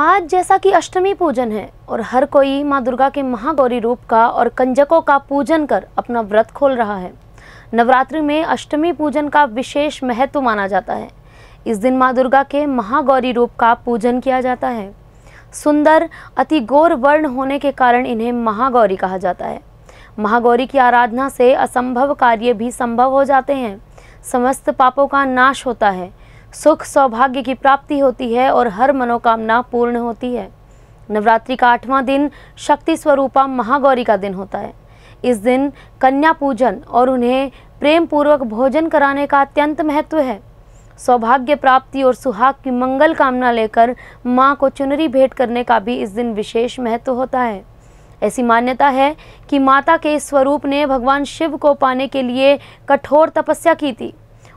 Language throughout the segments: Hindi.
आज जैसा कि अष्टमी पूजन है और हर कोई माँ दुर्गा के महागौरी रूप का और कंजकों का पूजन कर अपना व्रत खोल रहा है नवरात्रि में अष्टमी पूजन का विशेष महत्व माना जाता है इस दिन माँ दुर्गा के महागौरी रूप का पूजन किया जाता है सुंदर अति गौर वर्ण होने के कारण इन्हें महागौरी कहा जाता है महागौरी की आराधना से असंभव कार्य भी संभव हो जाते हैं समस्त पापों का नाश होता है सुख सौभाग्य की प्राप्ति होती है और हर मनोकामना पूर्ण होती है नवरात्रि का आठवां दिन शक्ति स्वरूपा महागौरी का दिन होता है इस दिन कन्या पूजन और उन्हें प्रेम पूर्वक भोजन कराने का अत्यंत महत्व है सौभाग्य प्राप्ति और सुहाग की मंगल कामना लेकर माँ को चुनरी भेंट करने का भी इस दिन विशेष महत्व होता है ऐसी मान्यता है कि माता के इस स्वरूप ने भगवान शिव को पाने के लिए कठोर तपस्या की थी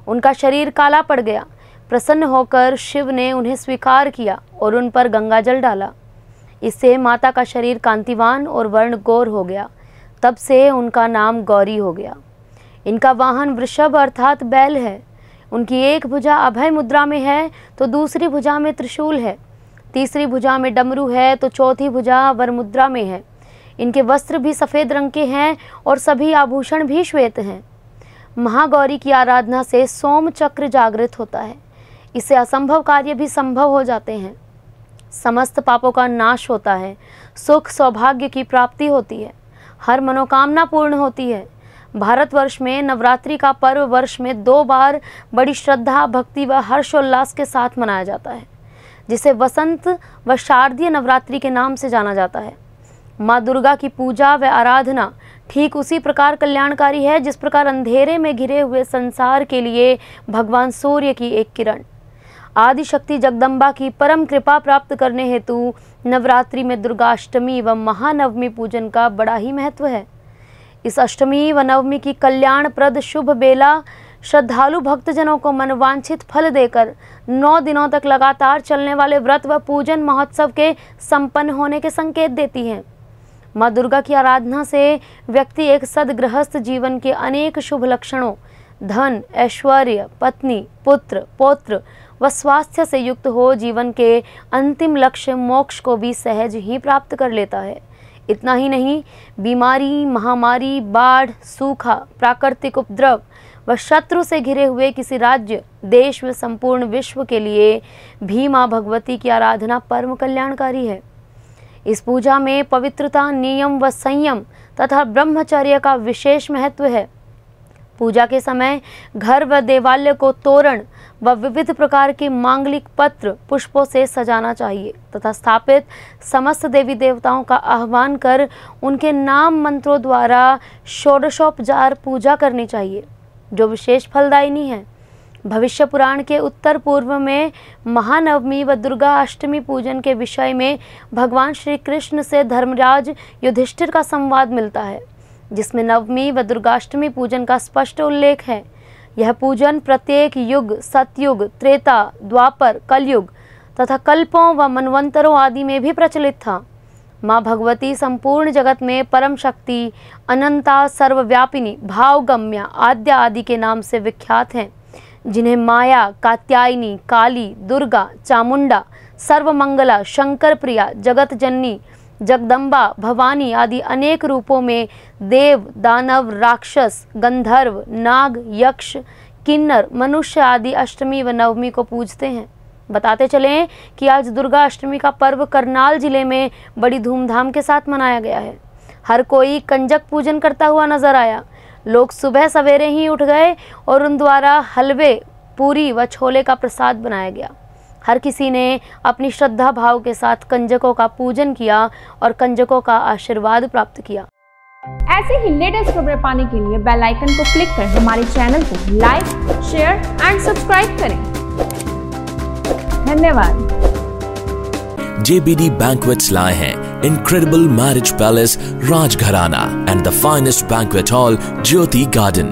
उनका शरीर काला पड़ गया प्रसन्न होकर शिव ने उन्हें स्वीकार किया और उन पर गंगाजल डाला इससे माता का शरीर कांतिवान और वर्ण गौर हो गया तब से उनका नाम गौरी हो गया इनका वाहन वृषभ अर्थात बैल है उनकी एक भुजा अभय मुद्रा में है तो दूसरी भुजा में त्रिशूल है तीसरी भुजा में डमरू है तो चौथी भुजा वर मुद्रा में है इनके वस्त्र भी सफ़ेद रंग के हैं और सभी आभूषण भी श्वेत हैं महागौरी की आराधना से सोम चक्र जागृत होता है इससे असंभव कार्य भी संभव हो जाते हैं समस्त पापों का नाश होता है सुख सौभाग्य की प्राप्ति होती है हर मनोकामना पूर्ण होती है भारतवर्ष में नवरात्रि का पर्व वर्ष में दो बार बड़ी श्रद्धा भक्ति व हर्षोल्लास के साथ मनाया जाता है जिसे वसंत व शारदीय नवरात्रि के नाम से जाना जाता है माँ दुर्गा की पूजा व आराधना ठीक उसी प्रकार कल्याणकारी है जिस प्रकार अंधेरे में घिरे हुए संसार के लिए भगवान सूर्य की एक किरण आदिशक्ति जगदम्बा की परम कृपा प्राप्त करने हेतु नवरात्रि में दुर्गाष्टमी व महानवमी पूजन का बड़ा ही महत्व है इस अष्टमी व नवमी की प्रद शुभ बेला श्रद्धालु भक्तजनों को मनवांछित फल देकर नौ दिनों तक लगातार चलने वाले व्रत व पूजन महोत्सव के संपन्न होने के संकेत देती हैं माँ दुर्गा की आराधना से व्यक्ति एक सदगृहस्थ जीवन के अनेक शुभ लक्षणों धन ऐश्वर्य पत्नी पुत्र पौत्र व स्वास्थ्य से युक्त हो जीवन के अंतिम लक्ष्य मोक्ष को भी सहज ही प्राप्त कर लेता है इतना ही नहीं बीमारी महामारी बाढ़ सूखा प्राकृतिक उपद्रव व शत्रु से घिरे हुए किसी राज्य देश व संपूर्ण विश्व के लिए भी माँ भगवती की आराधना परम कल्याणकारी है इस पूजा में पवित्रता नियम व संयम तथा ब्रह्मचर्य का विशेष महत्व है पूजा के समय घर व देवालय को तोरण व विविध प्रकार के मांगलिक पत्र पुष्पों से सजाना चाहिए तथा स्थापित समस्त देवी देवताओं का आह्वान कर उनके नाम मंत्रों द्वारा षोडशोपचार पूजा करनी चाहिए जो विशेष फलदायिनी है भविष्य पुराण के उत्तर पूर्व में महानवमी व दुर्गा अष्टमी पूजन के विषय में भगवान श्री कृष्ण से धर्मराज युधिष्ठिर का संवाद मिलता है जिसमें नवमी व दुर्गाष्टमी पूजन का स्पष्ट उल्लेख है यह पूजन प्रत्येक युग सतयुग त्रेता द्वापर कलयुग तथा कल्पों व मनवंतरों आदि में भी प्रचलित था माँ भगवती संपूर्ण जगत में परम शक्ति अनंता सर्वव्यापिनी भावगम्या आद्य आदि के नाम से विख्यात हैं जिन्हें माया कात्यायनी काली दुर्गा चामुंडा सर्वमंगला शंकर प्रिया जगत जननी जगदम्बा भवानी आदि अनेक रूपों में देव दानव राक्षस गंधर्व नाग यक्ष किन्नर मनुष्य आदि अष्टमी व नवमी को पूजते हैं बताते चलें कि आज दुर्गा अष्टमी का पर्व करनाल जिले में बड़ी धूमधाम के साथ मनाया गया है हर कोई कंजक पूजन करता हुआ नजर आया लोग सुबह सवेरे ही उठ गए और उन द्वारा हलवे पूरी व छोले का प्रसाद बनाया गया हर किसी ने अपनी श्रद्धा भाव के साथ कंजकों का पूजन किया और कंजकों का आशीर्वाद प्राप्त किया ऐसे ही लेटेस्ट खबरें पाने के लिए बेल आइकन को क्लिक कर हमारे चैनल को लाइक शेयर एंड सब्सक्राइब करें धन्यवाद JBD Banquets लाए हैं incredible marriage palace Rajgharana and the finest banquet hall Jyoti Garden